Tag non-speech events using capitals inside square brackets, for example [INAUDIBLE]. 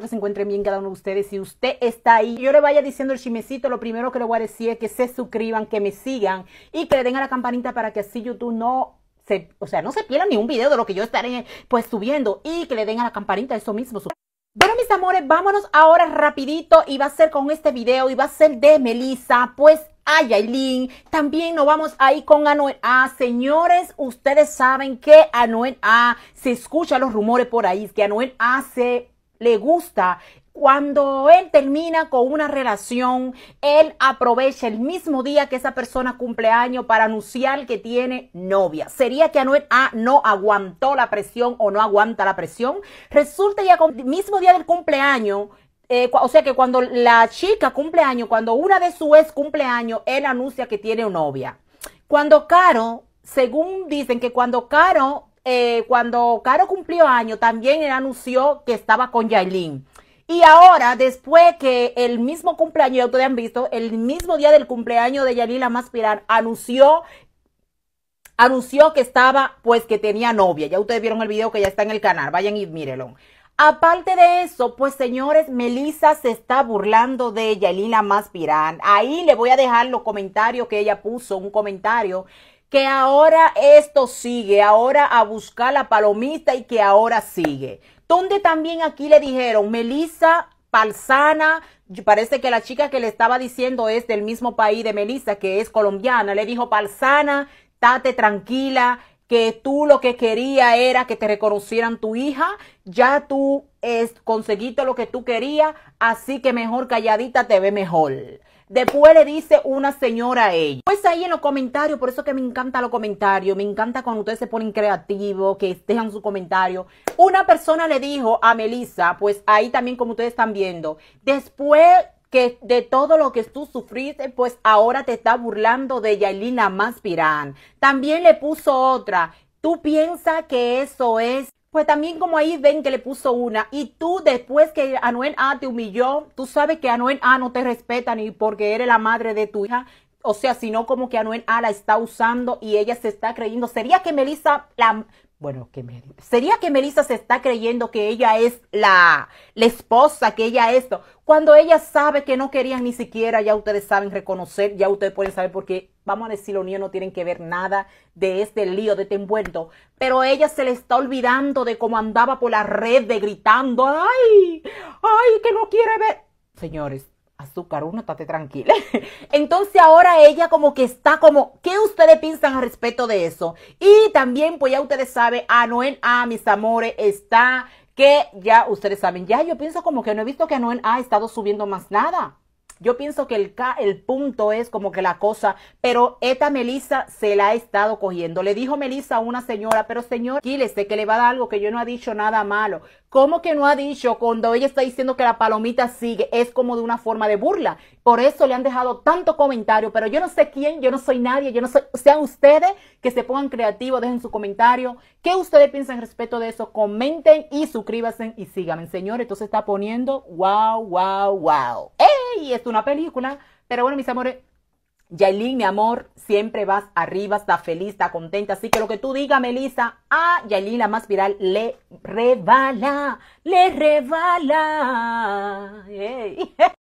que se encuentren bien cada uno de ustedes. Si usted está ahí, yo le vaya diciendo el chimecito, lo primero que le voy a decir es que se suscriban, que me sigan y que le den a la campanita para que así YouTube no se, o sea, no se pierda ni un video de lo que yo estaré pues subiendo y que le den a la campanita eso mismo. Bueno, mis amores, vámonos ahora rapidito y va a ser con este video y va a ser de Melissa, pues a Yailin. También nos vamos ahí con Anuel A. Ah, señores, ustedes saben que Anuel A ah, se escucha los rumores por ahí, que Anuel A se le gusta. Cuando él termina con una relación, él aprovecha el mismo día que esa persona cumpleaños para anunciar que tiene novia. ¿Sería que Anuel A ah, no aguantó la presión o no aguanta la presión? Resulta ya con el mismo día del cumpleaños, eh, o sea que cuando la chica cumpleaños, cuando una de sus ex cumpleaños, él anuncia que tiene novia. Cuando Caro, según dicen que cuando Caro eh, cuando Caro cumplió año, también él anunció que estaba con Yailin. Y ahora, después que el mismo cumpleaños, ya ustedes han visto, el mismo día del cumpleaños de la Maspirán anunció, anunció que estaba, pues que tenía novia. Ya ustedes vieron el video que ya está en el canal, vayan y mírenlo. Aparte de eso, pues señores, Melissa se está burlando de yalina Maspirán. Ahí le voy a dejar los comentarios que ella puso, un comentario que ahora esto sigue, ahora a buscar la palomita y que ahora sigue. Donde también aquí le dijeron, Melissa Palsana, parece que la chica que le estaba diciendo es del mismo país de Melissa, que es colombiana, le dijo Palsana, date tranquila, que tú lo que quería era que te reconocieran tu hija, ya tú es, conseguiste lo que tú querías, así que mejor calladita te ve mejor. Después le dice una señora a ella. Pues ahí en los comentarios, por eso que me encanta los comentarios, me encanta cuando ustedes se ponen creativos, que dejan su comentario. Una persona le dijo a Melissa, pues ahí también como ustedes están viendo, después que de todo lo que tú sufriste, pues ahora te está burlando de Yailina Maspirán. También le puso otra. Tú piensas que eso es pues también como ahí ven que le puso una y tú después que Anuel A te humilló, tú sabes que Anuel A no te respeta ni porque eres la madre de tu hija, o sea, sino como que Anuel A la está usando y ella se está creyendo. ¿Sería que Melissa la... Bueno, que me, sería que Melissa se está creyendo que ella es la, esposa, que ella esto, cuando ella sabe que no querían ni siquiera, ya ustedes saben reconocer, ya ustedes pueden saber porque, vamos a decir, los niños no tienen que ver nada de este lío, de este envuelto, pero ella se le está olvidando de cómo andaba por la red de gritando, ay, ay, que no quiere ver. Señores, azúcar, uno estate tranquila. [LAUGHS] Entonces ahora ella como que está como, ¿qué ustedes piensan al respecto de eso? Y también, pues ya ustedes saben, a Anuel A, mis amores, está que ya ustedes saben, ya yo pienso como que no he visto que Anuel A ha estado subiendo más nada. Yo pienso que el, el punto es como que la cosa, pero esta Melissa se la ha estado cogiendo. Le dijo Melissa a una señora, pero señor, le sé que le va a dar algo que yo no ha dicho nada malo. ¿Cómo que no ha dicho cuando ella está diciendo que la palomita sigue? Es como de una forma de burla. Por eso le han dejado tanto comentario, pero yo no sé quién, yo no soy nadie, yo no soy, sean ustedes que se pongan creativos, dejen su comentario. ¿Qué ustedes piensan respecto de eso? Comenten y suscríbanse y síganme, señor. Entonces está poniendo wow, wow, wow. ¡Eh! y es una película. Pero bueno, mis amores, Yailin, mi amor, siempre vas arriba, está feliz, está contenta. Así que lo que tú digas, Melissa, a Yailin, la más viral, le rebala, le rebala. [LAUGHS]